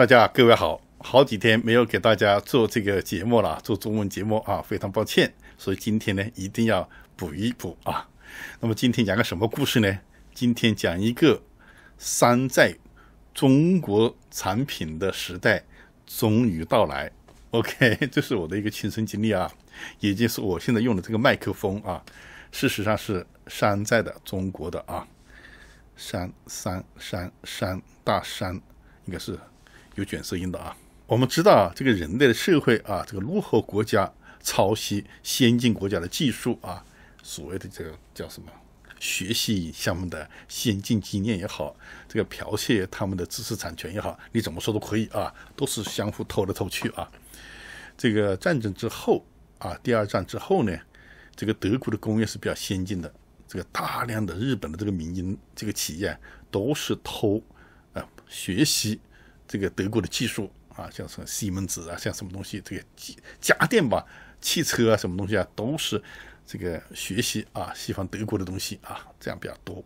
大家各位好，好几天没有给大家做这个节目了，做中文节目啊，非常抱歉，所以今天呢一定要补一补啊。那么今天讲个什么故事呢？今天讲一个山寨中国产品的时代终于到来。OK，这是我的一个亲身经历啊，也就是我现在用的这个麦克风啊，事实上是山寨的中国的啊，山山山山大山应该是。有卷舌音的啊，我们知道啊，这个人类的社会啊，这个落后国家抄袭先进国家的技术啊，所谓的这个叫什么，学习他们的先进经验也好，这个剽窃他们的知识产权也好，你怎么说都可以啊，都是相互偷来偷去啊。这个战争之后啊，第二战之后呢，这个德国的工业是比较先进的，这个大量的日本的这个民营这个企业都是偷啊学习。这个德国的技术啊，像什么西门子啊，像什么东西，这个家家电吧、汽车啊，什么东西啊，都是这个学习啊，西方德国的东西啊，这样比较多。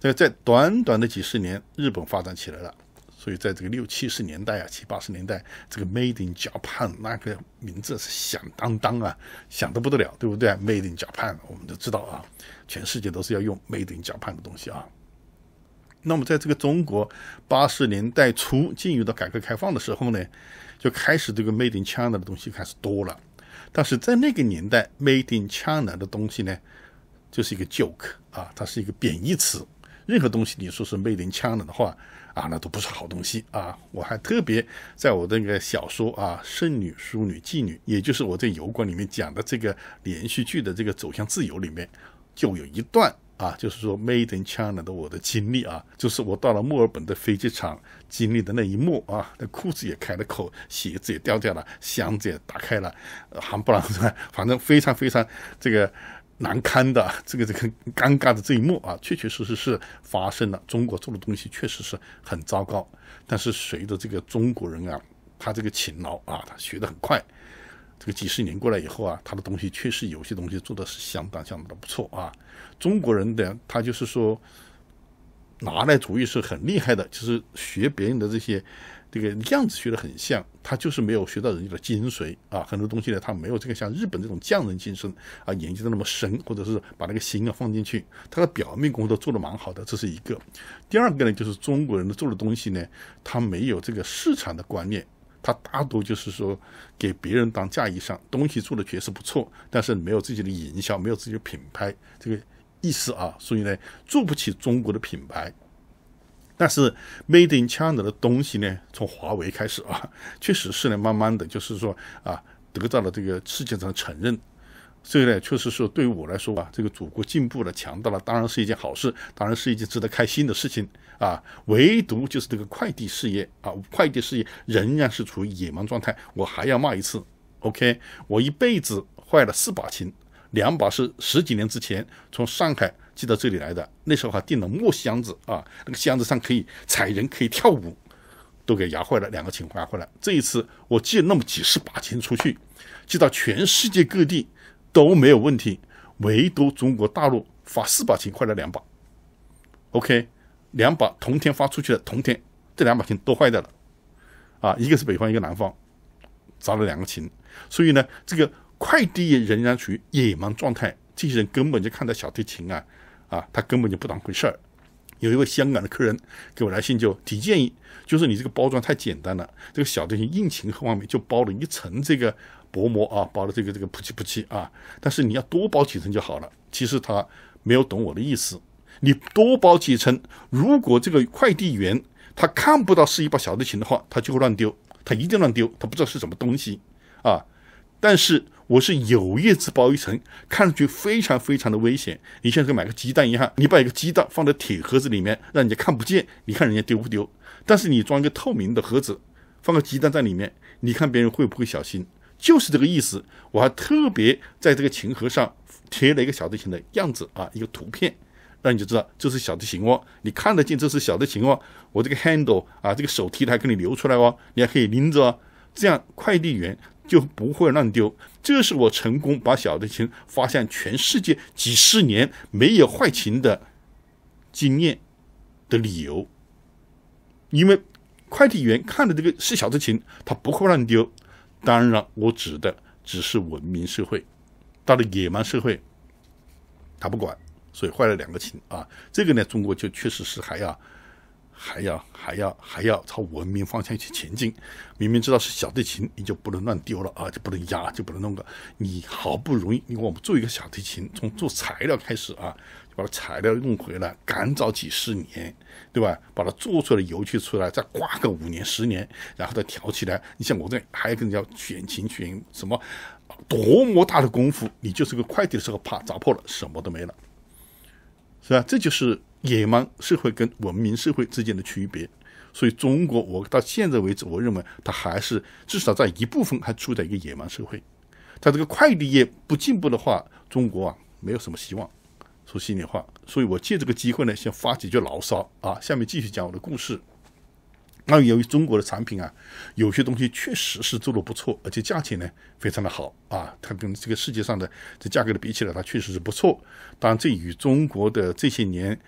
这个在短短的几十年，日本发展起来了，所以在这个六七十年代啊，七八十年代，这个 made in Japan 那个名字是响当当啊，响得不得了，对不对？made in Japan 我们都知道啊，全世界都是要用 made in Japan 的东西啊。那么，在这个中国八十年代初进入到改革开放的时候呢，就开始这个 Made in China 的东西开始多了。但是在那个年代，m a d e in China 的东西呢，就是一个 joke 啊，它是一个贬义词。任何东西你说是 Made in China 的话啊，那都不是好东西啊。我还特别在我那个小说啊《剩女、淑女、妓女》，也就是我在油管里面讲的这个连续剧的这个《走向自由》里面，就有一段。啊，就是说 Made in China 的我的经历啊，就是我到了墨尔本的飞机场经历的那一幕啊，那裤子也开了口，鞋子也掉掉了，箱子也打开了，还很不划反正非常非常这个难堪的这个这个尴尬的这一幕啊，确确实实是发生了。中国做的东西确实是很糟糕，但是随着这个中国人啊，他这个勤劳啊，他学得很快。这个几十年过来以后啊，他的东西确实有些东西做的是相当相当的不错啊。中国人的他就是说，拿来主义是很厉害的，就是学别人的这些这个样子学的很像，他就是没有学到人家的精髓啊。很多东西呢，他没有这个像日本这种匠人精神啊，研究的那么深，或者是把那个心啊放进去，他的表面功夫都做的蛮好的，这是一个。第二个呢，就是中国人的做的东西呢，他没有这个市场的观念。他大多就是说给别人当嫁衣裳，东西做的确实不错，但是没有自己的营销，没有自己的品牌，这个意思啊，所以呢做不起中国的品牌。但是 Made in China 的东西呢，从华为开始啊，确实是呢慢慢的，就是说啊，得到了这个世界上承认。这个呢，确实是对我来说啊，这个祖国进步了、强大了，当然是一件好事，当然是一件值得开心的事情啊。唯独就是这个快递事业啊，快递事业仍然是处于野蛮状态。我还要骂一次，OK？我一辈子坏了四把琴，两把是十几年之前从上海寄到这里来的，那时候还订了木箱子啊，那个箱子上可以踩人，可以跳舞，都给压坏了，两个琴压坏了。这一次我寄那么几十把琴出去，寄到全世界各地。都没有问题，唯独中国大陆发四把琴坏了两把。OK，两把同天发出去的，同天这两把琴都坏掉了。啊，一个是北方，一个南方，砸了两个琴。所以呢，这个快递仍然处于野蛮状态。这些人根本就看待小提琴啊，啊，他根本就不当回事儿。有一位香港的客人给我来信，就提建议，就是你这个包装太简单了，这个小提琴硬琴盒外面就包了一层这个。薄膜啊，包的这个这个扑气扑气啊！但是你要多包几层就好了。其实他没有懂我的意思。你多包几层，如果这个快递员他看不到是一把小提琴的话，他就会乱丢，他一定乱丢，他不知道是什么东西啊！但是我是有意层包一层，看上去非常非常的危险。你像是买个鸡蛋一样，你把一个鸡蛋放在铁盒子里面，让人家看不见，你看人家丢不丢？但是你装一个透明的盒子，放个鸡蛋在里面，你看别人会不会小心？就是这个意思，我还特别在这个琴盒上贴了一个小提琴的样子啊，一个图片，那你就知道这是小提琴哦，你看得见这是小提琴哦，我这个 handle 啊，这个手提的给你留出来哦，你还可以拎着，哦。这样快递员就不会乱丢。这是我成功把小提琴发向全世界几十年没有坏琴的经验的理由，因为快递员看的这个是小提琴，他不会乱丢。当然，我指的只是文明社会，到了野蛮社会，他不管，所以坏了两个情啊。这个呢，中国就确实是还要。还要还要还要朝文明方向去前进。明明知道是小提琴，你就不能乱丢了啊，就不能压，就不能弄个。你好不容易，你我们做一个小提琴，从做材料开始啊，把它材料弄回来，赶早几十年，对吧？把它做出来，油漆出来，再挂个五年十年，然后再调起来。你像我这，还有跟人家选琴选什么，多么大的功夫，你就是个快递的时候啪砸破了，什么都没了，是吧？这就是。野蛮社会跟文明社会之间的区别，所以中国，我到现在为止，我认为它还是至少在一部分还处在一个野蛮社会。它这个快递业不进步的话，中国啊没有什么希望。说心里话，所以我借这个机会呢，先发几句牢骚啊。下面继续讲我的故事。那由于中国的产品啊，有些东西确实是做的不错，而且价钱呢非常的好啊。它跟这个世界上的这价格的比起来，它确实是不错。当然，这与中国的这些年。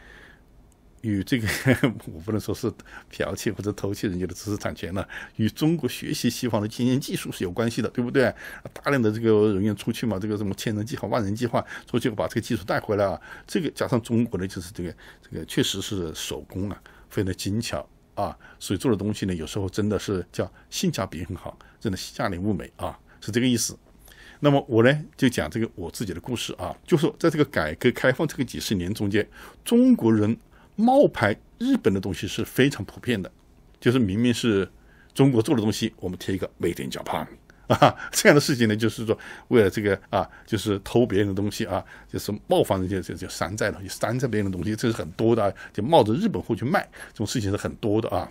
与这个 我不能说是剽窃或者偷窃人家的知识产权了，与中国学习西方的经验技术是有关系的，对不对？大量的这个人员出去嘛，这个什么千人计划、万人计划，出去把这个技术带回来。啊，这个加上中国的，就是这个这个确实是手工啊，非常精巧啊，所以做的东西呢，有时候真的是叫性价比很好，真的价廉物美啊，是这个意思。那么我呢，就讲这个我自己的故事啊，就是在这个改革开放这个几十年中间，中国人。冒牌日本的东西是非常普遍的，就是明明是中国做的东西，我们贴一个 “made in Japan” 啊，这样的事情呢，就是说为了这个啊，就是偷别人的东西啊，就是冒犯人家，这叫山寨了，就山寨别人的东西，这是很多的，啊，就冒着日本货去卖，这种事情是很多的啊。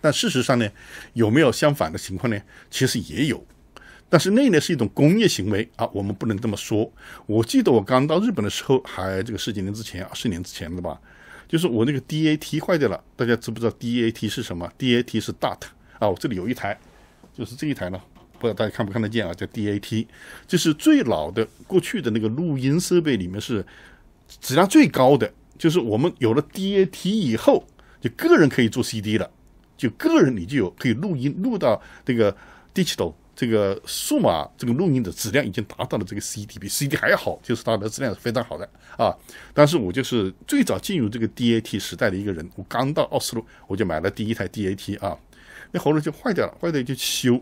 但事实上呢，有没有相反的情况呢？其实也有，但是那呢是一种工业行为啊，我们不能这么说。我记得我刚到日本的时候，还这个十几年之前、二十年之前的吧。就是我那个 DAT 坏掉了，大家知不知道 DAT 是什么？DAT 是 DAT 啊，我这里有一台，就是这一台呢，不知道大家看不看得见啊？叫 DAT，就是最老的过去的那个录音设备里面是质量最高的，就是我们有了 DAT 以后，就个人可以做 CD 了，就个人你就有可以录音录到那个 digital。这个数码这个录音的质量已经达到了这个 CD，比 CD 还要好，就是它的质量是非常好的啊。但是我就是最早进入这个 DAT 时代的一个人，我刚到奥斯陆，我就买了第一台 DAT 啊，那喉咙就坏掉了，坏掉就修，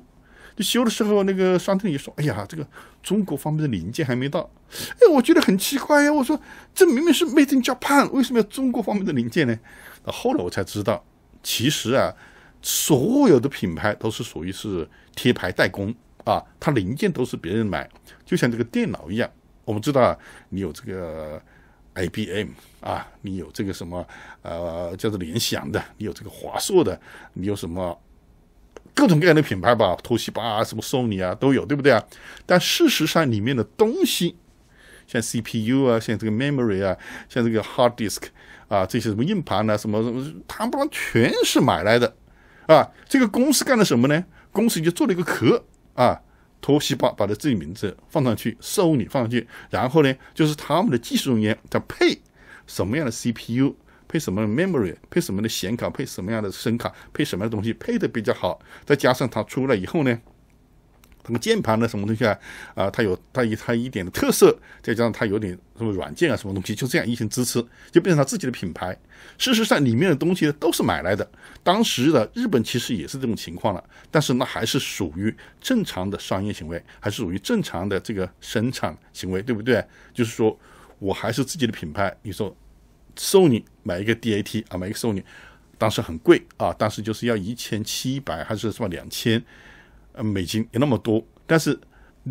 就修的时候那个商头就说：“哎呀，这个中国方面的零件还没到。”哎，我觉得很奇怪呀，我说这明明是 Made in Japan，为什么要中国方面的零件呢？后来我才知道，其实啊。所有的品牌都是属于是贴牌代工啊，它零件都是别人买，就像这个电脑一样，我们知道你有这个 IBM 啊，你有这个什么呃叫做联想的，你有这个华硕的，你有什么各种各样的品牌吧，t 西吧，啊，什么 Sony 啊都有，对不对啊？但事实上里面的东西，像 CPU 啊，像这个 memory 啊，像这个 hard disk 啊，这些什么硬盘啊，什么什么，它不能全是买来的。啊，这个公司干了什么呢？公司就做了一个壳啊，托西把把他自己名字放上去，收你放上去，然后呢，就是他们的技术人员他配什么样的 CPU，配什么 memory，配什么的显卡，配什么样的声卡，配什么样的东西，配的比较好，再加上它出来以后呢。那个键盘的什么东西啊？啊，它有它有它一点的特色，再加上它有点什么软件啊什么东西，就这样一些支持就变成它自己的品牌。事实上，里面的东西都是买来的。当时的日本其实也是这种情况了，但是那还是属于正常的商业行为，还是属于正常的这个生产行为，对不对？就是说我还是自己的品牌。你说送你买一个 DAT 啊，买一个送你，当时很贵啊，当时就是要一千七百还是什么两千。呃，美金有那么多，但是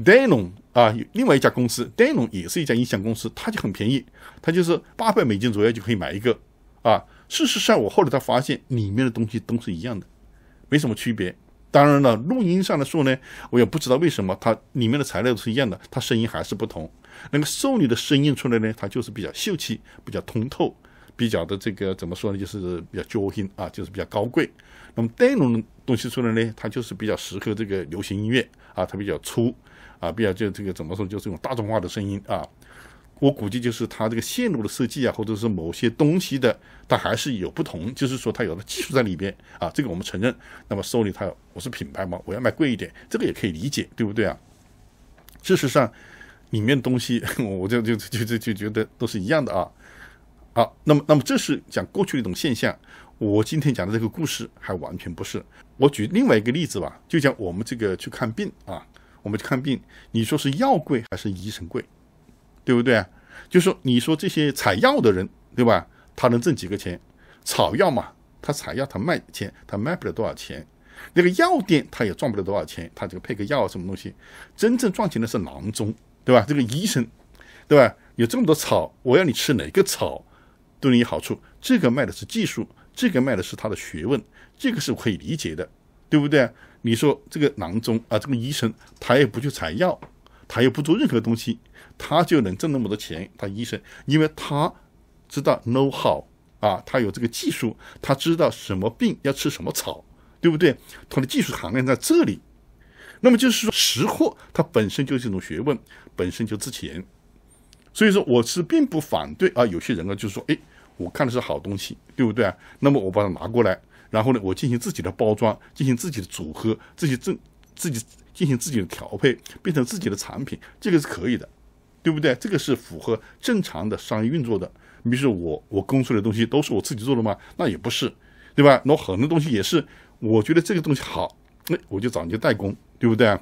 戴龙啊，另外一家公司，戴龙也是一家音响公司，它就很便宜，它就是八百美金左右就可以买一个，啊，事实上我后来才发现里面的东西都是一样的，没什么区别。当然了，录音上的说呢，我也不知道为什么它里面的材料都是一样的，它声音还是不同。那个少女的声音出来呢，它就是比较秀气、比较通透、比较的这个怎么说呢，就是比较娇艳啊，就是比较高贵。那么戴龙。东西出来呢，它就是比较适合这个流行音乐啊，它比较粗啊，比较就这个怎么说，就是种大众化的声音啊。我估计就是它这个线路的设计啊，或者是某些东西的，它还是有不同，就是说它有的技术在里边啊，这个我们承认。那么 Sony 它我是品牌嘛，我要卖贵一点，这个也可以理解，对不对啊？事实上，里面东西我就就就就就觉得都是一样的啊。好，那么那么这是讲过去的一种现象。我今天讲的这个故事还完全不是。我举另外一个例子吧，就讲我们这个去看病啊，我们去看病，你说是药贵还是医生贵，对不对？就说你说这些采药的人，对吧？他能挣几个钱？草药嘛，他采药他卖钱，他卖不了多少钱。那个药店他也赚不了多少钱，他这个配个药什么东西，真正赚钱的是郎中，对吧？这个医生，对吧？有这么多草，我要你吃哪个草，对你有好处，这个卖的是技术。这个卖的是他的学问，这个是可以理解的，对不对？你说这个郎中啊，这个医生，他也不去采药，他也不做任何东西，他就能挣那么多钱？他医生，因为他知道 know how 啊，他有这个技术，他知道什么病要吃什么草，对不对？他的技术含量在这里。那么就是说，识货它本身就是一种学问，本身就值钱。所以说，我是并不反对啊，有些人啊，就是说，哎。我看的是好东西，对不对？那么我把它拿过来，然后呢，我进行自己的包装，进行自己的组合，自己正自己进行自己的调配，变成自己的产品，这个是可以的，对不对？这个是符合正常的商业运作的。你比如说我，我供出来的东西都是我自己做的吗？那也不是，对吧？那很多东西也是，我觉得这个东西好，那我就找人家代工，对不对？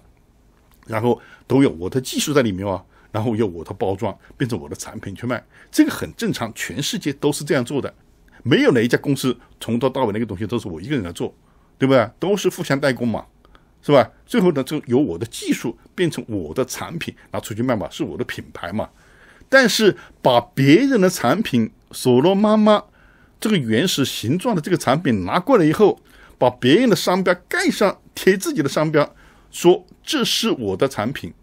然后都有我的技术在里面啊。然后由我的包装变成我的产品去卖，这个很正常，全世界都是这样做的，没有哪一家公司从头到尾那个东西都是我一个人来做，对不对？都是互相代工嘛，是吧？最后呢，就由我的技术变成我的产品拿出去卖嘛，是我的品牌嘛。但是把别人的产品“索罗妈妈”这个原始形状的这个产品拿过来以后，把别人的商标盖上，贴自己的商标，说这是我的产品。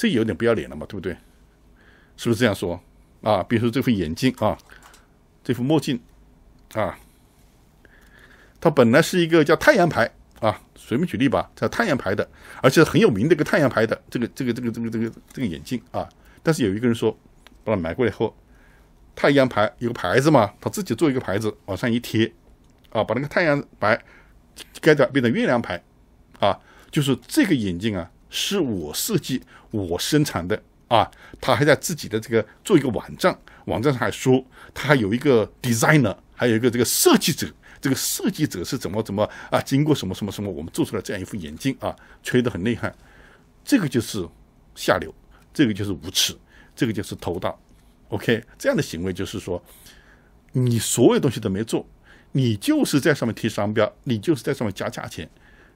这有点不要脸了嘛，对不对？是不是这样说？啊，比如说这副眼镜啊，这副墨镜啊，它本来是一个叫太阳牌啊，随便举例吧，叫太阳牌的，而且很有名的一个太阳牌的这个这个这个这个这个这个眼镜啊，但是有一个人说，把它买过来后，太阳牌有个牌子嘛，他自己做一个牌子往上一贴啊，把那个太阳牌改掉，变成月亮牌啊，就是这个眼镜啊。是我设计、我生产的啊，他还在自己的这个做一个网站，网站上还说他还有一个 designer，还有一个这个设计者，这个设计者是怎么怎么啊？经过什么什么什么，我们做出来这样一副眼镜啊，吹得很厉害。这个就是下流，这个就是无耻，这个就是偷盗。OK，这样的行为就是说，你所有东西都没做，你就是在上面贴商标，你就是在上面加价钱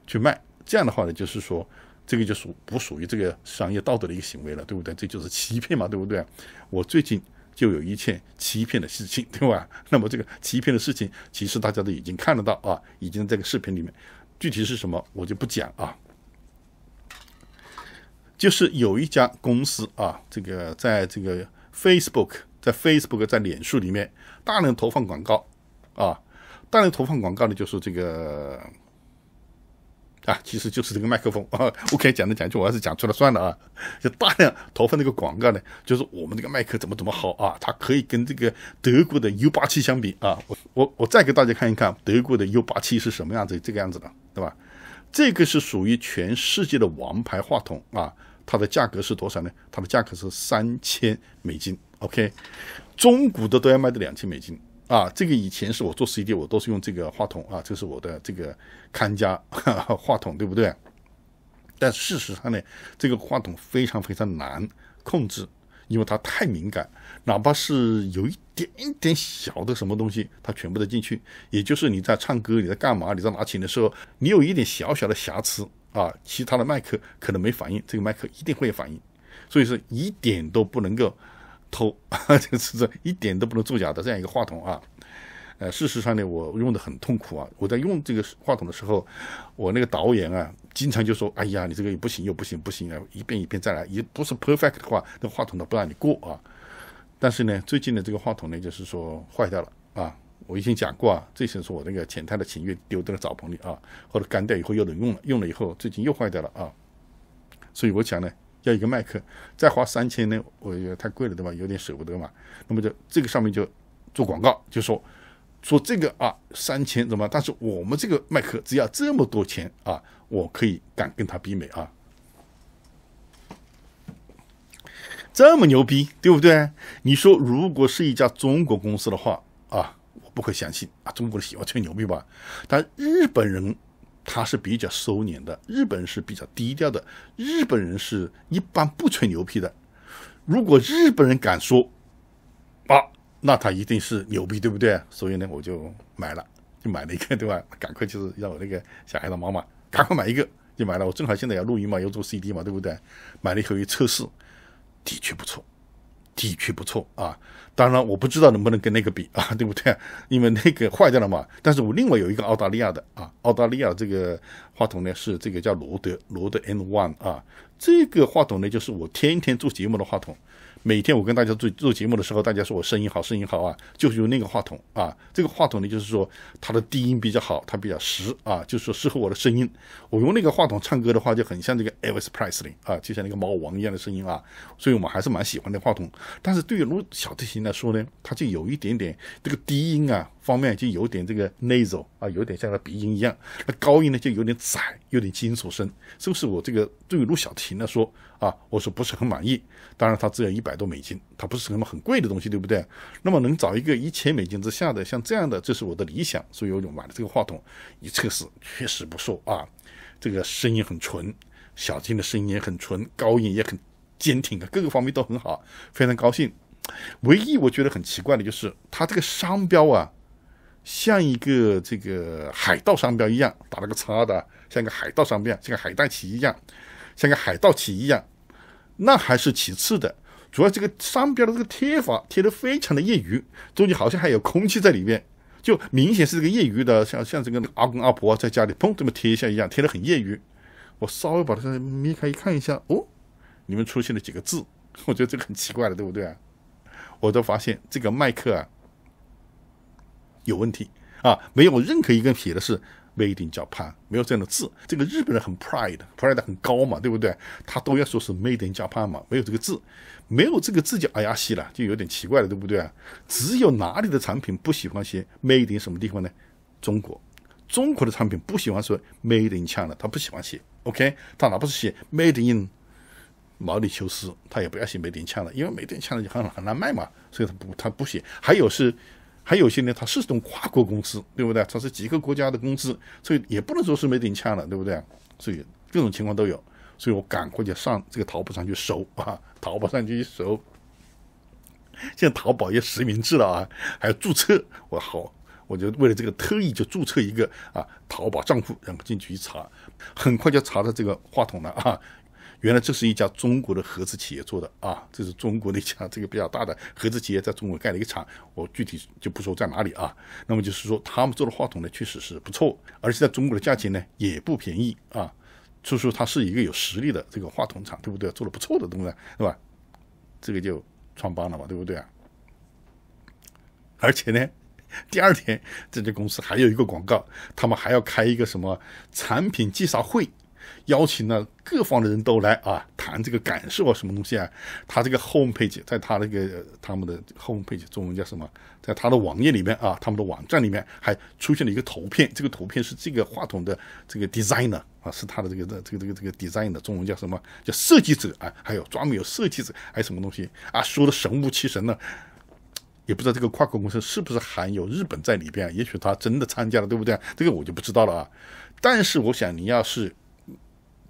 去卖。这样的话呢，就是说。这个就属不属于这个商业道德的一个行为了，对不对？这就是欺骗嘛，对不对？我最近就有一件欺骗的事情，对吧？那么这个欺骗的事情，其实大家都已经看得到啊，已经这个视频里面，具体是什么我就不讲啊。就是有一家公司啊，这个在这个 Facebook，在 Facebook，在脸书里面大量投放广告啊，大量投放广告呢，就是这个。啊，其实就是这个麦克风啊。OK，讲来讲句，我还是讲出来算了啊。就大量投放那个广告呢，就是我们这个麦克怎么怎么好啊，它可以跟这个德国的 U87 相比啊。我我我再给大家看一看德国的 U87 是什么样子这个样子的，对吧？这个是属于全世界的王牌话筒啊。它的价格是多少呢？它的价格是三千美金。OK，中古的都要卖到两千美金。啊，这个以前是我做 C D，我都是用这个话筒啊，这是我的这个看家 话筒，对不对？但事实上呢，这个话筒非常非常难控制，因为它太敏感，哪怕是有一点一点小的什么东西，它全部都进去。也就是你在唱歌，你在干嘛，你在拿琴的时候，你有一点小小的瑕疵啊，其他的麦克可能没反应，这个麦克一定会有反应。所以说，一点都不能够。偷，这 个是这一点都不能作假的这样一个话筒啊。呃，事实上呢，我用的很痛苦啊。我在用这个话筒的时候，我那个导演啊，经常就说：“哎呀，你这个又不行，又不行，不行啊！一遍一遍再来，也不是 perfect 的话，那话筒都不让你过啊。”但是呢，最近的这个话筒呢，就是说坏掉了啊。我已经讲过啊，这先是，我那个浅台的琴乐丢在了澡棚里啊，后来干掉以后又能用了，用了以后最近又坏掉了啊。所以，我讲呢。要一个麦克，再花三千呢？我觉得太贵了，对吧？有点舍不得嘛。那么就这个上面就做广告，就说说这个啊，三千怎么？但是我们这个麦克只要这么多钱啊，我可以敢跟他比美啊，这么牛逼，对不对？你说如果是一家中国公司的话啊，我不会相信啊，中国人喜欢吹牛逼吧？但日本人。他是比较收敛的，日本人是比较低调的，日本人是一般不吹牛皮的。如果日本人敢说，啊，那他一定是牛逼，对不对？所以呢，我就买了，就买了一个，对吧？赶快就是让我那个小孩的妈妈，赶快买一个，就买了。我正好现在要录音嘛，要做 CD 嘛，对不对？买了以后一测试，的确不错。的确不错啊，当然我不知道能不能跟那个比 啊，对不对？因为那个坏掉了嘛。但是我另外有一个澳大利亚的啊，澳大利亚这个话筒呢是这个叫罗德罗德 N One 啊，这个话筒呢就是我天天做节目的话筒。每天我跟大家做做节目的时候，大家说我声音好，声音好啊，就是用那个话筒啊。这个话筒呢，就是说它的低音比较好，它比较实啊，就是说适合我的声音。我用那个话筒唱歌的话，就很像这个 Elvis Presley 啊，就像那个猫王一样的声音啊。所以我们还是蛮喜欢那话筒。但是对于小提琴来说呢，它就有一点点这个低音啊方面就有点这个 nasal。有点像他鼻音一样，那高音呢就有点窄，有点金属声，是不是？我这个对于陆小琴来说啊，我说不是很满意。当然，它只要一百多美金，它不是什么很贵的东西，对不对？那么能找一个一千美金之下的，像这样的，这是我的理想，所以我就买了这个话筒。一测试确实不错啊，这个声音很纯，小金的声音也很纯，高音也很坚挺啊，各个方面都很好，非常高兴。唯一我觉得很奇怪的就是它这个商标啊。像一个这个海盗商标一样打了个叉的，像一个海盗商标，像个海盗旗一样，像个海盗旗一样，那还是其次的。主要这个商标的这个贴法贴的非常的业余，中间好像还有空气在里面，就明显是这个业余的，像像这个阿公阿婆在家里砰这么贴一下一样，贴的很业余。我稍微把它眯开看一下，哦，里面出现了几个字，我觉得这个很奇怪了，对不对？啊？我都发现这个麦克啊。有问题啊！没有任何一个写的是 made in 加 pan，没有这样的字。这个日本人很 pride，pride 很高嘛，对不对？他都要说是 made in 加 pan 嘛，没有这个字，没有这个字叫哎呀西了，就有点奇怪了，对不对只有哪里的产品不喜欢写 made in 什么地方呢？中国，中国的产品不喜欢说 made in China，他不喜欢写。OK，他哪怕是写 made in 毛里求斯，他也不要写 made in 墨西哥，因为 made in 墨西哥就很很难卖嘛，所以他不他不写。还有是。还有些呢，它是种跨国公司，对不对？它是几个国家的公司，所以也不能说是没顶枪了，对不对？所以各种情况都有，所以我赶快就上这个淘宝上去搜 啊，淘宝上去一搜，现在淘宝也实名制了啊，还要注册，我好，我就为了这个特意就注册一个啊淘宝账户，然后进去一查，很快就查到这个话筒了啊。原来这是一家中国的合资企业做的啊，这是中国的一家 这个比较大的合资企业，在中国盖了一个厂，我具体就不说在哪里啊。那么就是说，他们做的话筒呢，确实是不错，而且在中国的价钱呢也不便宜啊，就说它是一个有实力的这个话筒厂，对不对？做的不错的东西，是吧？这个就穿帮了嘛，对不对啊？而且呢，第二天这家公司还有一个广告，他们还要开一个什么产品介绍会。邀请了各方的人都来啊，谈这个感受啊，什么东西啊？他这个 home page，在他那个他们的 home page，中文叫什么？在他的网页里面啊，他们的网站里面还出现了一个图片，这个图片是这个话筒的这个 designer 啊，是他的这个这这个这个这个 designer，中文叫什么叫设计者啊？还有专门有设计者，还有什么东西啊？说的神乎其神呢，也不知道这个跨国公司是不是含有日本在里边，也许他真的参加了，对不对？这个我就不知道了啊。但是我想，你要是。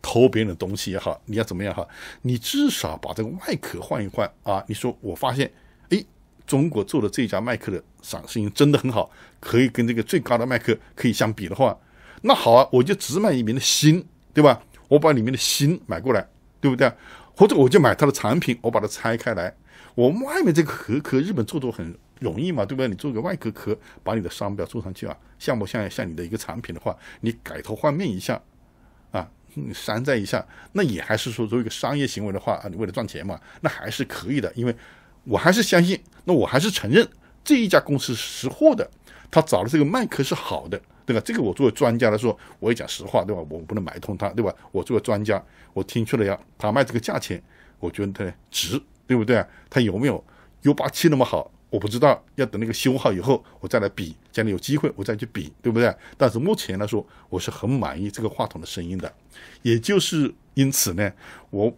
偷别人的东西也好，你要怎么样哈？你至少把这个外壳换一换啊！你说我发现，哎，中国做的这家麦克的赏声音真的很好，可以跟这个最高的麦克可以相比的话，那好啊，我就只买里面的心，对吧？我把里面的心买过来，对不对？或者我就买它的产品，我把它拆开来，我们外面这个壳壳，日本做的很容易嘛，对不对？你做个外壳壳，把你的商标做上去啊，像不像像你的一个产品的话，你改头换面一下。山寨一下，那也还是说作为一个商业行为的话啊，你为了赚钱嘛，那还是可以的。因为，我还是相信，那我还是承认这一家公司识货的，他找的这个麦克是好的，对吧？这个我作为专家来说，我也讲实话，对吧？我不能买通他，对吧？我作为专家，我听去了呀，他卖这个价钱，我觉得值，对不对？他有没有 U 八七那么好？我不知道要等那个修好以后，我再来比。将来有机会我再去比，对不对？但是目前来说，我是很满意这个话筒的声音的。也就是因此呢，我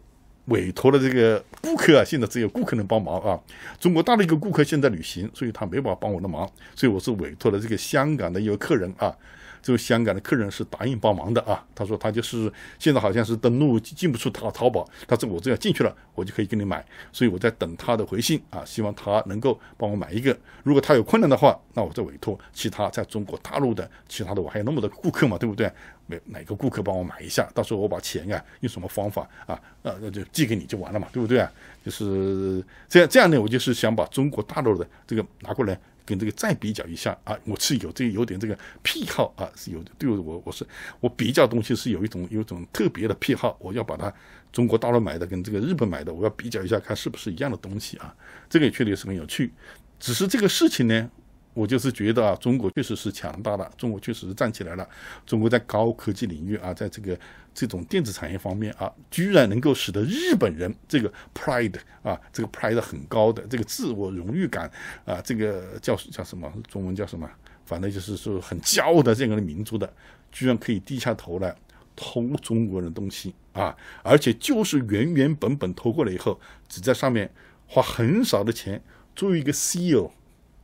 委托了这个顾客啊，现在只有顾客能帮忙啊。中国大的一个顾客现在旅行，所以他没办法帮我的忙，所以我是委托了这个香港的一个客人啊。这个香港的客人是答应帮忙的啊，他说他就是现在好像是登录进不出淘淘宝，他说我只要进去了，我就可以给你买，所以我在等他的回信啊，希望他能够帮我买一个。如果他有困难的话，那我再委托其他在中国大陆的其他的我还有那么多顾客嘛，对不对？每哪个顾客帮我买一下，到时候我把钱啊用什么方法啊呃那就寄给你就完了嘛，对不对啊？就是这样这样呢，我就是想把中国大陆的这个拿过来。跟这个再比较一下啊，我是有这有点这个癖好啊，是有对我我我是我比较东西是有一种有一种特别的癖好，我要把它中国大陆买的跟这个日本买的，我要比较一下看是不是一样的东西啊，这个也确实是很有趣，只是这个事情呢。我就是觉得啊，中国确实是强大了，中国确实是站起来了。中国在高科技领域啊，在这个这种电子产业方面啊，居然能够使得日本人这个 pride 啊，这个 pride 很高的这个自我荣誉感啊，这个叫叫什么中文叫什么？反正就是说很骄傲的这样的民族的，居然可以低下头来偷中国人东西啊，而且就是原原本本偷过来以后，只在上面花很少的钱做一个 seal，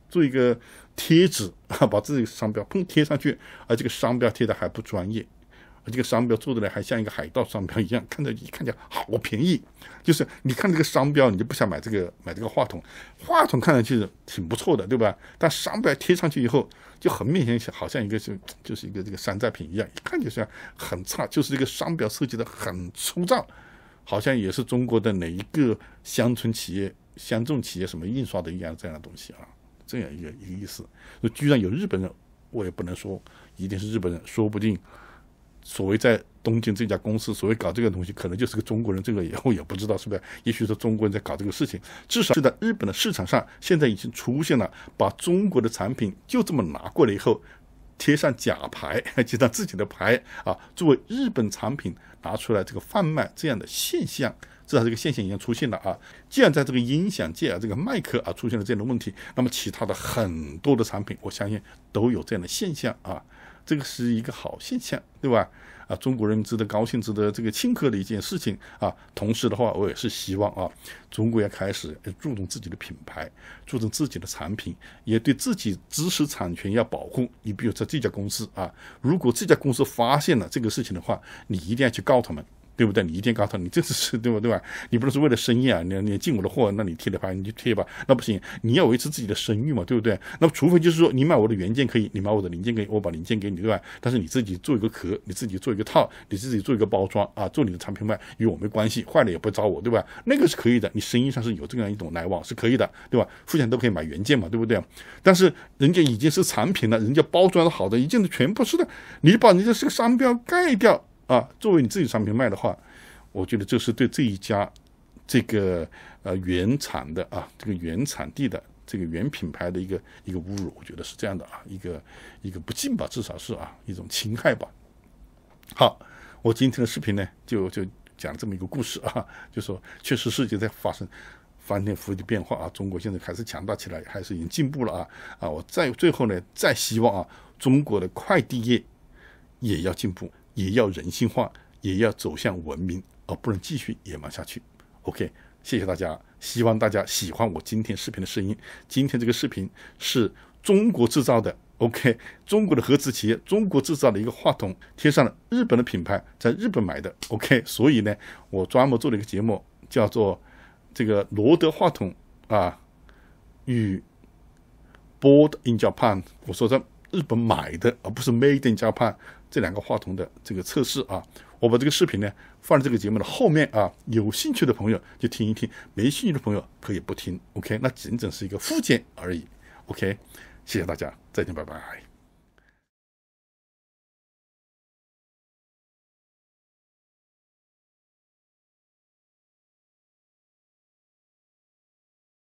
做一个。贴纸啊，把自己的商标砰贴上去，而这个商标贴的还不专业，而这个商标做的呢，还像一个海盗商标一样，看着一看就好便宜。就是你看这个商标，你就不想买这个买这个话筒。话筒看上去挺不错的，对吧？但商标贴上去以后，就很明显，好像一个是就是一个这个山寨品一样，一看就是很差。就是这个商标设计的很粗糙，好像也是中国的哪一个乡村企业、乡镇企业什么印刷的一样这样的东西啊。这样一个一个意思，那居然有日本人，我也不能说一定是日本人，说不定所谓在东京这家公司，所谓搞这个东西，可能就是个中国人。这个以后也不知道是不是，也许说中国人在搞这个事情。至少是在日本的市场上，现在已经出现了把中国的产品就这么拿过来以后，贴上假牌，就上自己的牌啊，作为日本产品拿出来这个贩卖这样的现象。至少这个现象已经出现了啊！既然在这个音响界啊，这个麦克啊出现了这样的问题，那么其他的很多的产品，我相信都有这样的现象啊。这个是一个好现象，对吧？啊，中国人民值得高兴、值得这个庆贺的一件事情啊。同时的话，我也是希望啊，中国要开始注重自己的品牌，注重自己的产品，也对自己知识产权要保护。你比如在这家公司啊，如果这家公司发现了这个事情的话，你一定要去告他们。对不对？你一告诉他，你这是对吧？对吧？你不能是为了生意啊！你你进我的货，那你贴的牌你就贴吧，那不行。你要维持自己的声誉嘛，对不对？那么除非就是说，你买我的原件可以，你买我的零件给我把零件给你，对吧？但是你自己做一个壳，你自己做一个套，你自己做一个包装啊，做你的产品卖，与我没关系，坏了也不找我，对吧？那个是可以的，你生意上是有这样一种来往是可以的，对吧？付钱都可以买原件嘛，对不对？但是人家已经是产品了，人家包装好的，一件的全部是的，你把人家是个商标盖掉。啊，作为你自己产品卖的话，我觉得这是对这一家这个呃原产的啊，这个原产地的这个原品牌的一个一个侮辱，我觉得是这样的啊，一个一个不敬吧，至少是啊一种侵害吧。好，我今天的视频呢，就就讲这么一个故事啊，就说确实世界在发生翻天覆地变化啊，中国现在还是强大起来，还是已经进步了啊啊！我再最后呢，再希望啊，中国的快递业也要进步。也要人性化，也要走向文明，而不能继续野蛮下去。OK，谢谢大家，希望大家喜欢我今天视频的声音。今天这个视频是中国制造的。OK，中国的合资企业，中国制造的一个话筒贴上了日本的品牌，在日本买的。OK，所以呢，我专门做了一个节目，叫做“这个罗德话筒啊与 Board in Japan”，我说在日本买的，而不是 Made in Japan。这两个话筒的这个测试啊，我把这个视频呢放在这个节目的后面啊，有兴趣的朋友就听一听，没兴趣的朋友可以不听，OK？那仅仅是一个附件而已，OK？谢谢大家，再见，拜拜。